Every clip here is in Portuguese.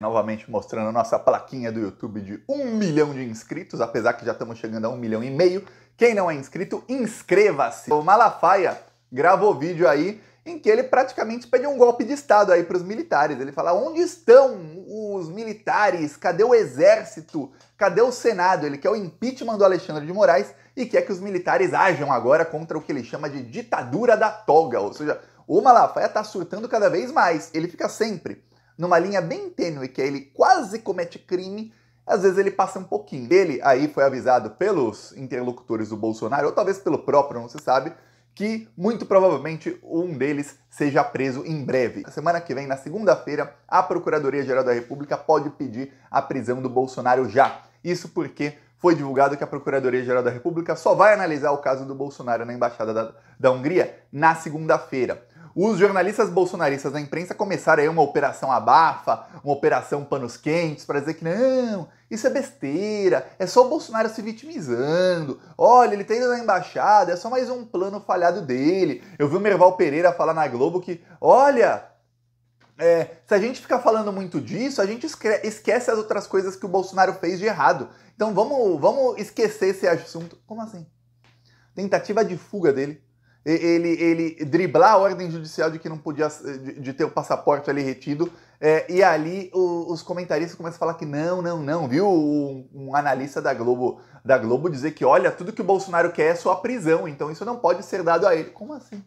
novamente mostrando a nossa plaquinha do YouTube de um milhão de inscritos, apesar que já estamos chegando a um milhão e meio. Quem não é inscrito, inscreva-se! O Malafaia gravou vídeo aí em que ele praticamente pede um golpe de Estado aí para os militares. Ele fala: onde estão os militares? Cadê o exército? Cadê o Senado? Ele quer o impeachment do Alexandre de Moraes e quer que os militares ajam agora contra o que ele chama de ditadura da toga. Ou seja, o Malafaia está surtando cada vez mais. Ele fica sempre numa linha bem tênue, que é ele quase comete crime, às vezes ele passa um pouquinho. Ele aí foi avisado pelos interlocutores do Bolsonaro, ou talvez pelo próprio, não se sabe, que muito provavelmente um deles seja preso em breve. Na semana que vem, na segunda-feira, a Procuradoria-Geral da República pode pedir a prisão do Bolsonaro já. Isso porque foi divulgado que a Procuradoria-Geral da República só vai analisar o caso do Bolsonaro na Embaixada da, da Hungria na segunda-feira. Os jornalistas bolsonaristas da imprensa começaram aí uma operação abafa, uma operação panos quentes, para dizer que não, isso é besteira, é só o Bolsonaro se vitimizando. Olha, ele tá indo na embaixada, é só mais um plano falhado dele. Eu vi o Merval Pereira falar na Globo que, olha, é, se a gente ficar falando muito disso, a gente esquece as outras coisas que o Bolsonaro fez de errado. Então vamos, vamos esquecer esse assunto. Como assim? Tentativa de fuga dele ele, ele driblar a ordem judicial de que não podia eh, de, de ter o passaporte ali retido. É, e ali o, os comentaristas começam a falar que não, não, não, viu? Um, um, analista da Globo, da Globo dizer que olha, tudo que o Bolsonaro quer é sua prisão, então isso não pode ser dado a ele. Como assim?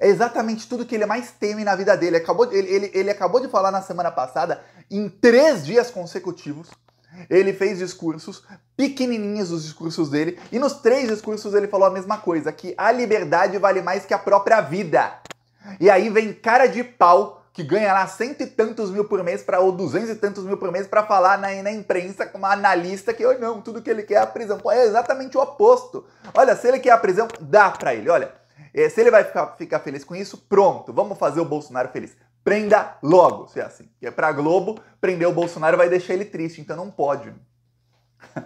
É exatamente tudo que ele mais teme na vida dele. Acabou, ele, ele, ele acabou de falar na semana passada, em três dias consecutivos, ele fez discursos, pequenininhos os discursos dele, e nos três discursos ele falou a mesma coisa, que a liberdade vale mais que a própria vida. E aí vem cara de pau que ganha lá cento e tantos mil por mês para ou duzentos e tantos mil por mês para falar na, na imprensa como analista que oh, não, tudo que ele quer é a prisão. Pô, é exatamente o oposto. Olha, se ele quer a prisão, dá para ele. Olha, eh, se ele vai ficar, ficar feliz com isso, pronto, vamos fazer o Bolsonaro feliz. Prenda logo, se é assim. E é pra Globo, prender o Bolsonaro vai deixar ele triste, então não pode.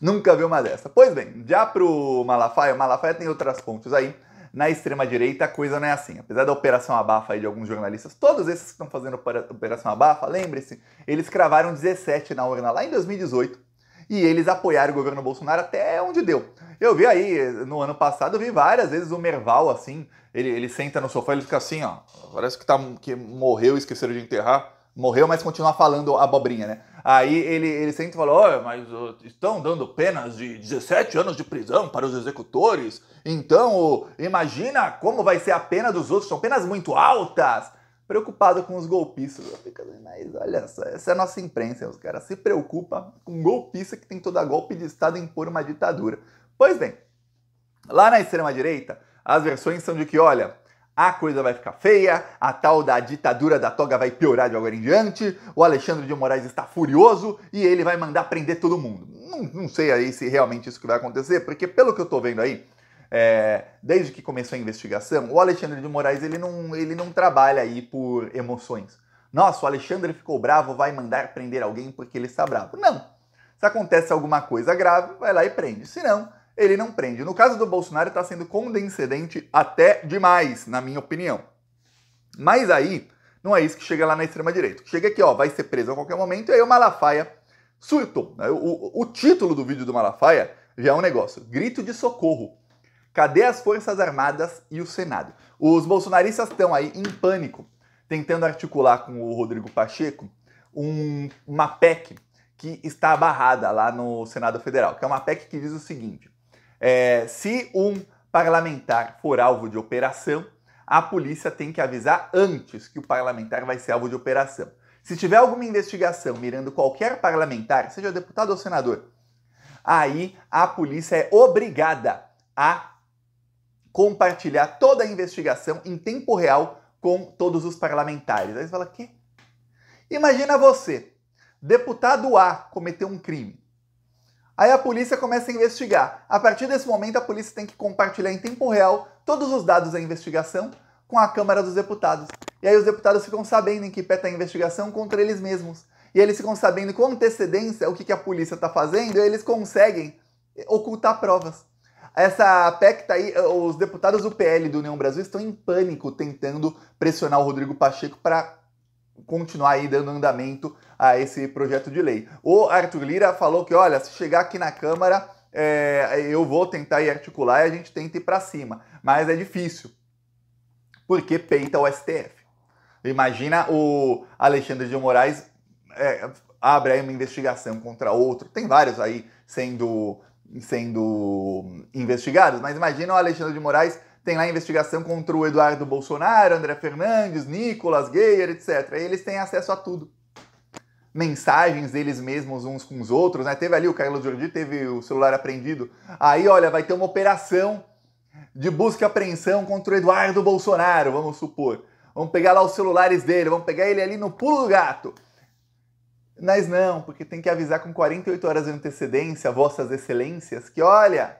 Nunca vi uma dessa. Pois bem, já pro Malafaia, o Malafaia tem outras pontes aí. Na extrema-direita a coisa não é assim. Apesar da Operação Abafa aí de alguns jornalistas, todos esses que estão fazendo Operação Abafa, lembre-se, eles cravaram 17 na urna lá em 2018 e eles apoiaram o governo Bolsonaro até onde deu. Eu vi aí, no ano passado, eu vi várias vezes o Merval assim, ele, ele senta no sofá e ele fica assim, ó. Parece que, tá, que morreu esqueceram de enterrar. Morreu, mas continua falando abobrinha, né? Aí ele, ele senta e fala: olha, mas estão dando penas de 17 anos de prisão para os executores, então imagina como vai ser a pena dos outros, são penas muito altas preocupado com os golpistas. Fico, assim, mas olha só, essa é a nossa imprensa, os caras se preocupa com golpista que toda a golpe de Estado em impor uma ditadura. Pois bem, lá na extrema-direita, as versões são de que, olha, a coisa vai ficar feia, a tal da ditadura da toga vai piorar de agora em diante, o Alexandre de Moraes está furioso e ele vai mandar prender todo mundo. Não, não sei aí se realmente isso que vai acontecer, porque pelo que eu estou vendo aí, é, desde que começou a investigação, o Alexandre de Moraes ele não, ele não trabalha aí por emoções. Nossa, o Alexandre ficou bravo, vai mandar prender alguém porque ele está bravo. Não. Se acontece alguma coisa grave, vai lá e prende. Se não, ele não prende. No caso do Bolsonaro, está sendo condescendente até demais, na minha opinião. Mas aí, não é isso que chega lá na extrema-direita. Chega aqui, ó, vai ser preso a qualquer momento, e aí o Malafaia surtou. O, o, o título do vídeo do Malafaia já é um negócio. Grito de socorro. Cadê as Forças Armadas e o Senado? Os bolsonaristas estão aí em pânico, tentando articular com o Rodrigo Pacheco um, uma PEC que está barrada lá no Senado Federal, que é uma PEC que diz o seguinte: é, se um parlamentar for alvo de operação, a polícia tem que avisar antes que o parlamentar vai ser alvo de operação. Se tiver alguma investigação mirando qualquer parlamentar, seja deputado ou senador, aí a polícia é obrigada a compartilhar toda a investigação em tempo real com todos os parlamentares. Aí você fala, quê? Imagina você, deputado A cometeu um crime. Aí a polícia começa a investigar. A partir desse momento, a polícia tem que compartilhar em tempo real todos os dados da investigação com a Câmara dos Deputados. E aí os deputados ficam sabendo em que pé está a investigação contra eles mesmos. E eles ficam sabendo com antecedência o que, que a polícia está fazendo, e eles conseguem ocultar provas. Essa PEC tá aí, eh, os deputados do PL do União Brasil estão em pânico tentando pressionar o Rodrigo Pacheco para continuar aí dando andamento a esse projeto de lei. O Arthur Lira falou que, olha, se chegar aqui na Câmara, é, eu vou tentar ir articular e a gente tenta ir para cima. Mas é difícil, porque peita o STF. Imagina o Alexandre de Moraes é, abre aí uma investigação contra outro. Tem vários aí sendo sendo investigados, mas imagina o Alexandre de Moraes tem lá investigação contra o Eduardo Bolsonaro, André Fernandes, Nicolas Geyer, etc. E eles têm acesso a tudo. Mensagens deles mesmos uns com os outros, né? Teve ali o Carlos Jordi, teve o celular apreendido. Aí, olha, vai ter uma operação de busca e apreensão contra o Eduardo Bolsonaro, vamos supor. Vamos pegar lá os celulares dele, vamos pegar ele ali no pulo do gato. Mas não, porque tem que avisar com 48 horas de antecedência, vossas excelências, que olha,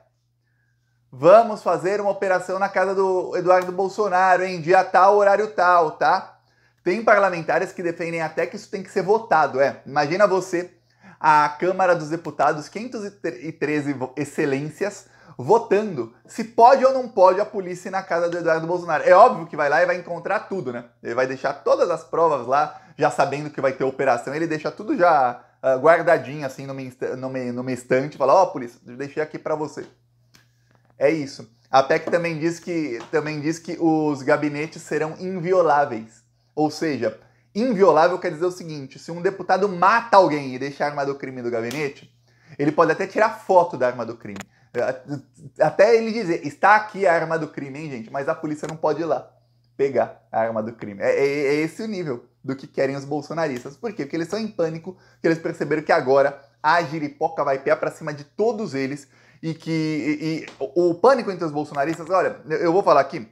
vamos fazer uma operação na casa do Eduardo Bolsonaro, em dia tal, horário tal, tá? Tem parlamentares que defendem até que isso tem que ser votado, é. Imagina você, a Câmara dos Deputados, 513 excelências, votando se pode ou não pode a polícia ir na casa do Eduardo Bolsonaro. É óbvio que vai lá e vai encontrar tudo, né? Ele vai deixar todas as provas lá, já sabendo que vai ter operação, ele deixa tudo já uh, guardadinho, assim, numa, numa, numa estante, fala, ó, oh, polícia, deixei aqui para você. É isso. A PEC também diz que também diz que os gabinetes serão invioláveis. Ou seja, inviolável quer dizer o seguinte: se um deputado mata alguém e deixa a arma do crime do gabinete, ele pode até tirar foto da arma do crime. Até ele dizer, está aqui a arma do crime, hein, gente? Mas a polícia não pode ir lá pegar a arma do crime. É, é, é esse o nível do que querem os bolsonaristas. Por quê? Porque eles estão em pânico, que eles perceberam que agora a giripoca vai pegar para cima de todos eles e que e, e, o, o pânico entre os bolsonaristas, olha, eu vou falar aqui,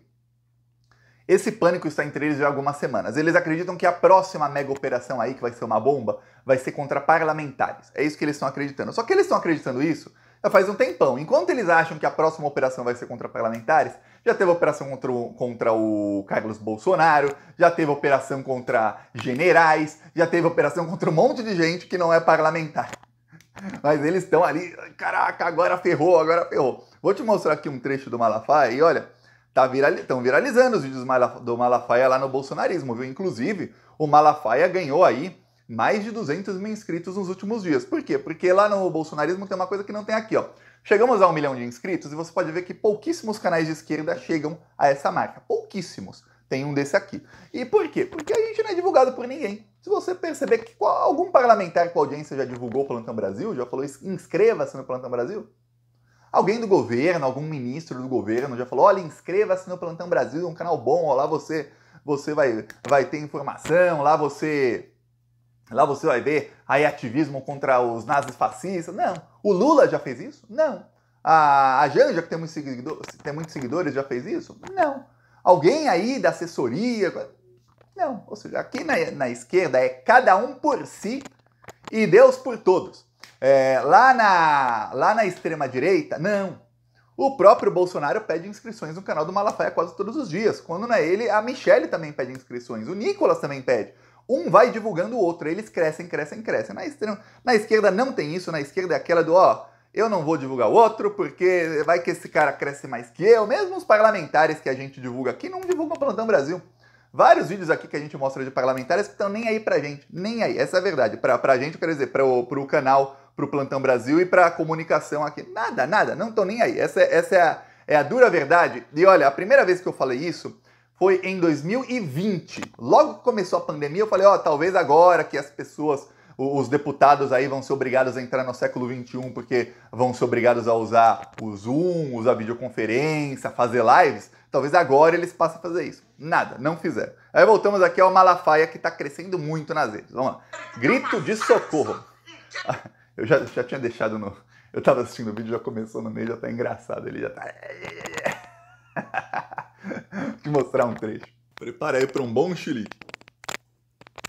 esse pânico está entre eles já há algumas semanas. Eles acreditam que a próxima mega operação aí, que vai ser uma bomba, vai ser contra parlamentares. É isso que eles estão acreditando. Só que eles estão acreditando isso já é, faz um tempão. Enquanto eles acham que a próxima operação vai ser contra parlamentares, já teve operação contra o, contra o Carlos Bolsonaro, já teve operação contra generais, já teve operação contra um monte de gente que não é parlamentar. Mas eles estão ali, caraca, agora ferrou, agora ferrou. Vou te mostrar aqui um trecho do Malafaia e olha, tá virali estão viralizando os vídeos do Malafaia lá no bolsonarismo, viu? Inclusive, o Malafaia ganhou aí mais de 200 mil inscritos nos últimos dias. Por quê? Porque lá no bolsonarismo tem uma coisa que não tem aqui, ó. Chegamos a um milhão de inscritos e você pode ver que pouquíssimos canais de esquerda chegam a essa marca. Pouquíssimos. Tem um desse aqui. E por quê? Porque a gente não é divulgado por ninguém. Se você perceber que algum parlamentar com audiência já divulgou o Plantão Brasil, já falou inscreva-se no Plantão Brasil, Alguém do governo, algum ministro do governo já falou: olha, inscreva-se no Plantão Brasil, é um canal bom, ó, lá você, você vai, vai ter informação, lá você Lá você vai ver aí ativismo contra os nazis fascistas. Não. O Lula já fez isso? Não. A, a Janja, que tem muitos, seguidor, tem muitos seguidores, já fez isso? Não. Alguém aí da assessoria? Não. Ou seja, aqui na, na esquerda é cada um por si e Deus por todos. É, lá, na, lá na extrema direita, não. O próprio Bolsonaro pede inscrições no canal do Malafaia quase todos os dias. Quando não é ele, a Michelle também pede inscrições. O Nicolas também pede. Um vai divulgando o outro, eles crescem, crescem, crescem. Na, extrema, na esquerda não tem isso, na esquerda é aquela do ó, eu não vou divulgar o outro porque vai que esse cara cresce mais que eu. Mesmo os parlamentares que a gente divulga aqui não divulgam o Plantão Brasil. Vários vídeos aqui que a gente mostra de parlamentares que estão nem aí pra gente, nem aí. Essa é a verdade. Pra, pra gente, quer quero dizer, pro, pro canal, pro Plantão Brasil e pra comunicação aqui. Nada, nada, não estão nem aí. Essa, é, essa é, a, é a dura verdade. E olha, a primeira vez que eu falei isso, foi em 2020. Logo que começou a pandemia, eu falei, ó, oh, talvez agora que as pessoas, os deputados aí vão ser obrigados a entrar no século 21 porque vão ser obrigados a usar o Zoom, usar videoconferência, fazer lives, talvez agora eles passem a fazer isso. Nada, não fizeram. Aí voltamos aqui ao Malafaia que tá crescendo muito nas redes. Vamos lá. Grito de socorro. Eu já, já tinha deixado no. Eu tava assistindo o vídeo, já começou no meio, já tá engraçado. Ele já tá. te mostrar um trecho. Prepara aí pra um bom chilique.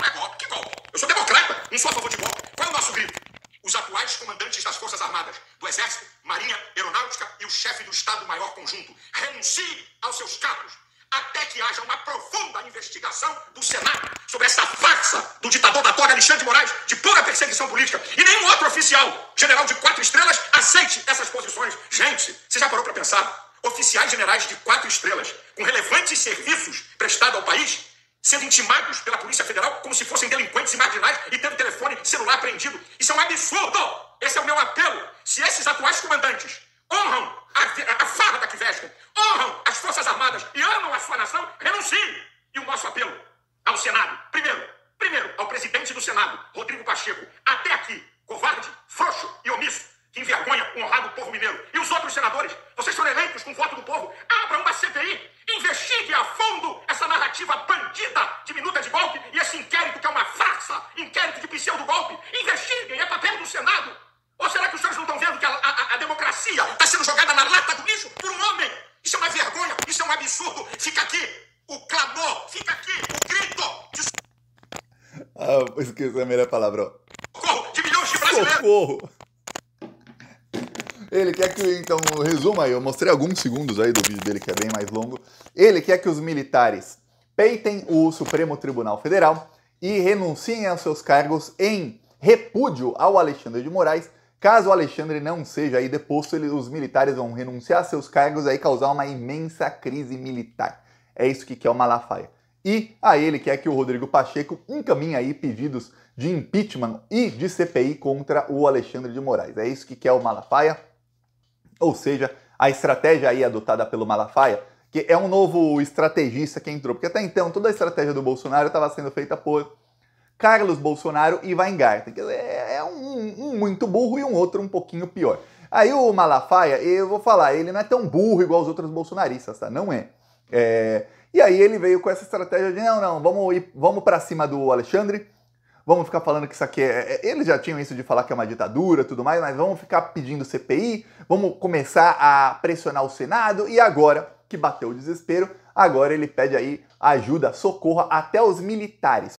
É golpe, que golpe? Eu sou democrata, não sou a favor de golpe. Qual é o nosso grito? Os atuais comandantes das Forças Armadas, do Exército, Marinha, Aeronáutica e o chefe do Estado-Maior Conjunto renuncie aos seus cargos até que haja uma profunda investigação do Senado sobre essa farsa do ditador da toga Alexandre Moraes de pura perseguição política. E nenhum outro oficial, general de quatro estrelas, aceite essas posições. Gente, você já parou para pensar oficiais generais de quatro estrelas, com relevantes serviços prestados ao país, sendo intimados pela Polícia Federal como se fossem delinquentes e marginais e tendo telefone celular apreendido. Isso é um absurdo! Esse é o meu apelo. Se esses atuais comandantes honram a, a, a Que é a melhor palavra, ó. Socorro! Time de Socorro! Ele quer que, então, resuma aí, eu mostrei alguns segundos aí do vídeo dele, que é bem mais longo. Ele quer que os militares peitem o Supremo Tribunal Federal e renunciem aos seus cargos em repúdio ao Alexandre de Moraes. Caso o Alexandre não seja aí deposto, ele, os militares vão renunciar a seus cargos e aí causar uma imensa crise militar. É isso que quer o Malafaia. E a ele quer é que o Rodrigo Pacheco encaminhe aí pedidos de impeachment e de CPI contra o Alexandre de Moraes. É isso que quer o Malafaia. Ou seja, a estratégia aí adotada pelo Malafaia, que é um novo estrategista que entrou, porque até então toda a estratégia do Bolsonaro estava sendo feita por Carlos Bolsonaro e Weingarten. Quer dizer, é, é um, um muito burro e um outro um pouquinho pior. Aí o Malafaia, eu vou falar, ele não é tão burro igual os outros bolsonaristas, tá? Não é. é e aí ele veio com essa estratégia de não, não, vamos ir, vamos para cima do Alexandre, vamos ficar falando que isso aqui é, é, Eles já tinham isso de falar que é uma ditadura tudo mais, mas vamos ficar pedindo CPI, vamos começar a pressionar o Senado, e agora que bateu o desespero, agora ele pede aí ajuda, socorro até os militares.